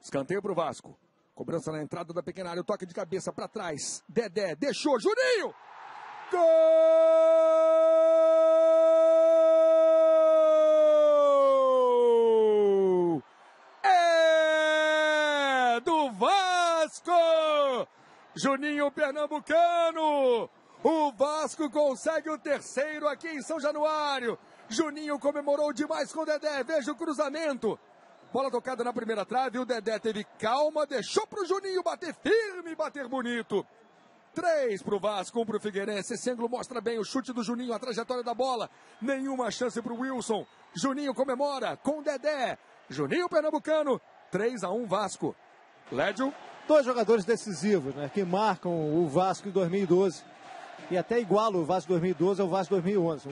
Escanteio para o Vasco. Cobrança na entrada da pequena área. O toque de cabeça para trás. Dedé deixou. Juninho! Gol! É do Vasco! Juninho Pernambucano! O Vasco consegue o terceiro aqui em São Januário. Juninho comemorou demais com o Dedé. Veja o cruzamento. Bola tocada na primeira trave, o Dedé teve calma, deixou pro Juninho bater firme, bater bonito. Três pro Vasco, um pro Figueirense. Esse ângulo mostra bem o chute do Juninho, a trajetória da bola. Nenhuma chance pro Wilson. Juninho comemora com o Dedé. Juninho Pernambucano, 3 a 1 Vasco. Lédio. Dois jogadores decisivos, né? Que marcam o Vasco em 2012. E até iguala o Vasco 2012 ao Vasco 2011.